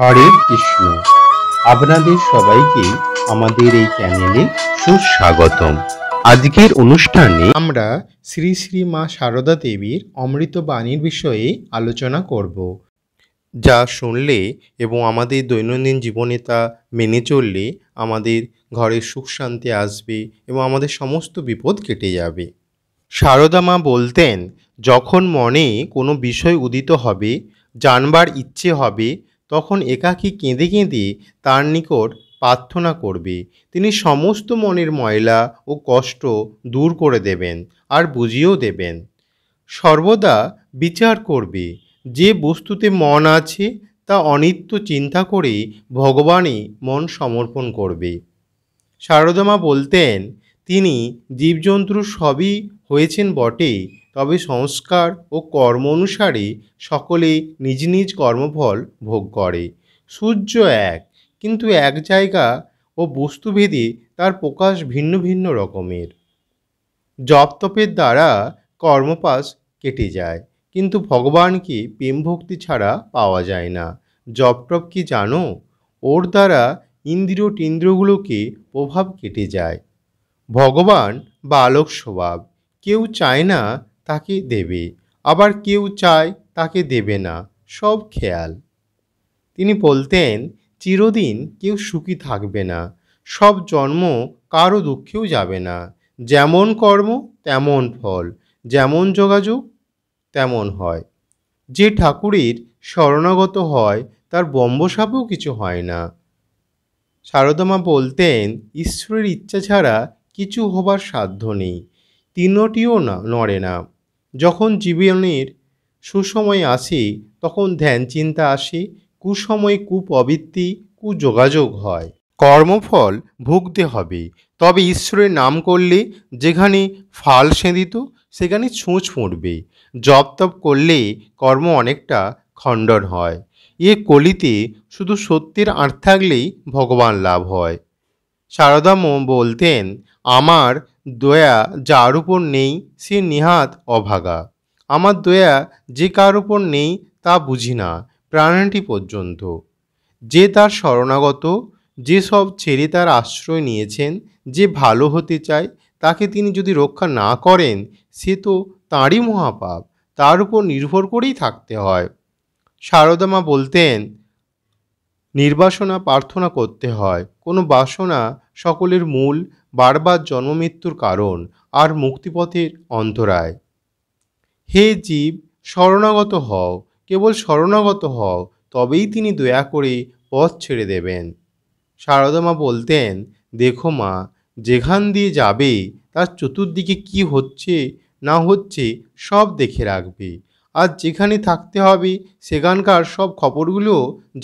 হরে কৃষ্ণ আপনাদের সবাইকে আমাদের এই চ্যানেলে সুস্বাগতম আজকের অনুষ্ঠানে আমরা শ্রী শ্রী মা সারদা দেবীর অমৃত বাণীর বিষয়ে আলোচনা করব যা শুনলে এবং আমাদের দৈনন্দিন জীবনে তা মেনে চললে আমাদের ঘরে সুখ শান্তি আসবে এবং আমাদের সমস্ত বিপদ কেটে যাবে সারদা মা বলতেন যখন মনে কোনো বিষয় উদিত হবে জানবার ইচ্ছে হবে তখন একাকী কেঁদে কেঁদে তার নিকট প্রার্থনা করবে তিনি সমস্ত মনের ময়লা ও কষ্ট দূর করে দেবেন আর বুঝিয়েও দেবেন সর্বদা বিচার করবে যে বস্তুতে মন আছে তা অনিত্য চিন্তা করে ভগবানে মন সমর্পণ করবে শারদমা বলতেন তিনি জীবজন্তুর সবই হয়েছেন বটে তবে সংস্কার ও কর্ম অনুসারে সকলে নিজ নিজ কর্মফল ভোগ করে সূর্য এক কিন্তু এক জায়গা ও বস্তুভেদে তার প্রকাশ ভিন্ন ভিন্ন রকমের জপতপের দ্বারা কর্মপাশ কেটে যায় কিন্তু ভগবানকে প্রেম ভক্তি ছাড়া পাওয়া যায় না জপটপ কি জানো ওর দ্বারা ইন্দ্রিয় টিন্দ্রগুলোকে প্রভাব কেটে যায় ভগবান বালক স্বভাব কেউ চায় না তাকে দেবে আবার কেউ চায় তাকে দেবে না সব খেয়াল তিনি বলতেন চিরদিন কেউ সুখী থাকবে না সব জন্ম কারো দুঃখেও যাবে না যেমন কর্ম তেমন ফল যেমন যোগাযোগ তেমন হয় যে ঠাকুরের শরণাগত হয় তার বম্বসাপেও কিছু হয় না সারদামা বলতেন ঈশ্বরের ইচ্ছা ছাড়া কিছু হবার সাধ্য নেই তিনটিও না নড়ে না যখন জীবনের সুসময় আসে তখন ধ্যান চিন্তা আসে কুসময় কুপ্রবৃত্তি কুযোগাযোগ হয় কর্মফল ভুগতে হবে তবে ঈশ্বরের নাম করলে যেখানে ফাল সেঁদিত সেখানে ছুঁচ ফুঁড়বে জপ তপ করলে কর্ম অনেকটা খণ্ডন হয় এ কলিতে শুধু সত্যের আর্থ থাকলেই ভগবান লাভ হয় সারদাম বলতেন আমার দয়া যার উপর নেই সে নিহাত অভাগা আমার দয়া যে কার উপর নেই তা বুঝি না প্রাণটি পর্যন্ত যে তার শরণাগত যে সব ছেড়ে তার আশ্রয় নিয়েছেন যে ভালো হতে চায় তাকে তিনি যদি রক্ষা না করেন সে তো তাঁরই মহাপাপ তার উপর নির্ভর করেই থাকতে হয় মা বলতেন নির্বাসনা প্রার্থনা করতে হয় কোনো বাসনা সকলের মূল বারবার জন্মমৃত্যুর কারণ আর মুক্তিপথের অন্তরায় হে জীব শরণাগত হও কেবল শরণাগত হও তবেই তিনি দয়া করে পথ ছেড়ে দেবেন মা বলতেন দেখো মা যেখান দিয়ে যাবে তার চতুর্দিকে কি হচ্ছে না হচ্ছে সব দেখে রাখবে আর যেখানে থাকতে হবে সেখানকার সব খবরগুলো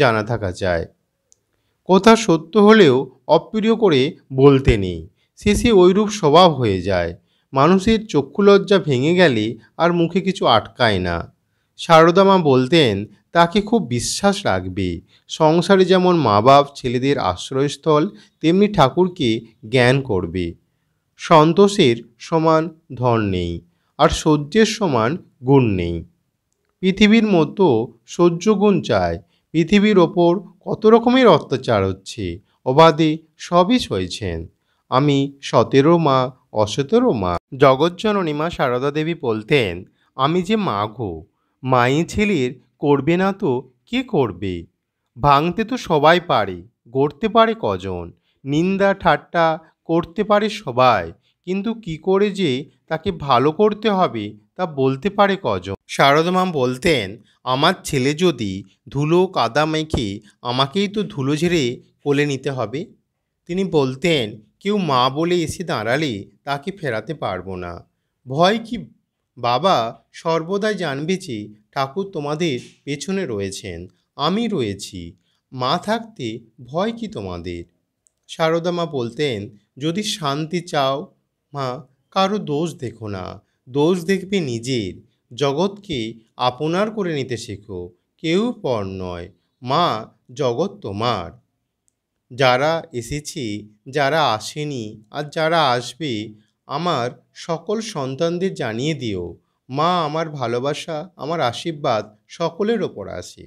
জানা থাকা যায় কথা সত্য হলেও অপ্রিয় করে বলতে নেই শেষে ওইরূপ স্বভাব হয়ে যায় মানুষের চক্ষুলজ্জা ভেঙে গেলে আর মুখে কিছু আটকায় না শারদামা বলতেন তাকে খুব বিশ্বাস রাখবে সংসারে যেমন মা বাপ ছেলেদের আশ্রয়স্থল তেমনি ঠাকুরকে জ্ঞান করবে সন্তোষের সমান ধন নেই আর সহ্যের সমান গুণ নেই পৃথিবীর মতো সহ্য গুণ চায় পৃথিবীর ওপর কত রকমের অত্যাচার হচ্ছে অবাধে সবই সয়েছেন আমি সতেরো মা অসতেরো মা জগজ্জননী মা সারদা দেবী বলতেন আমি যে মা গো মাই ছেলের করবে না তো কে করবে ভাঙতে তো সবাই পারে গড়তে পারে কজন নিন্দা ঠাট্টা করতে পারে সবাই কিন্তু কি করে যে তাকে ভালো করতে হবে তা বলতে পারে কজন শারদমাম বলতেন আমার ছেলে যদি ধুলো কাদা মেখে আমাকেই তো ধুলো ঝেড়ে কোলে নিতে হবে তিনি বলতেন কেউ মা বলে এসে দাঁড়ালে তাকে ফেরাতে পারবো না ভয় কি বাবা সর্বদাই জানবে যে ঠাকুর তোমাদের পেছনে রয়েছেন আমি রয়েছি মা থাকতে ভয় কি তোমাদের শারদা মা বলতেন যদি শান্তি চাও মা কারো দোষ দেখো না দোষ দেখবে নিজের জগৎকে আপনার করে নিতে শেখো কেউ পর নয় মা জগৎ তোমার যারা এসেছে যারা আসেনি আর যারা আসবে আমার সকল সন্তানদের জানিয়ে দিও মা আমার ভালোবাসা আমার আশীর্বাদ সকলের ওপর আসে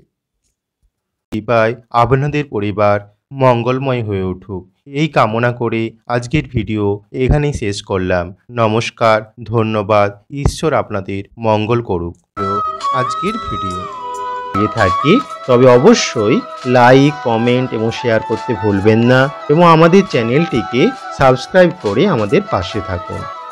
কৃপায় আপনাদের পরিবার মঙ্গলময় হয়ে উঠুক এই কামনা করে আজকের ভিডিও এখানেই শেষ করলাম নমস্কার ধন্যবাদ ঈশ্বর আপনাদের মঙ্গল করুক আজকের ভিডিও পেয়ে থাকি তবে অবশ্যই লাইক কমেন্ট এবং শেয়ার করতে ভুলবেন না এবং আমাদের চ্যানেলটিকে সাবস্ক্রাইব করে আমাদের পাশে থাকুন